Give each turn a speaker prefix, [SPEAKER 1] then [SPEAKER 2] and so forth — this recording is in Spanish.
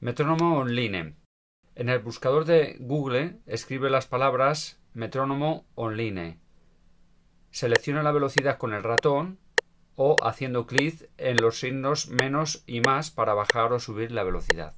[SPEAKER 1] Metrónomo online. En el buscador de Google escribe las palabras metrónomo online. Selecciona la velocidad con el ratón o haciendo clic en los signos menos y más para bajar o subir la velocidad.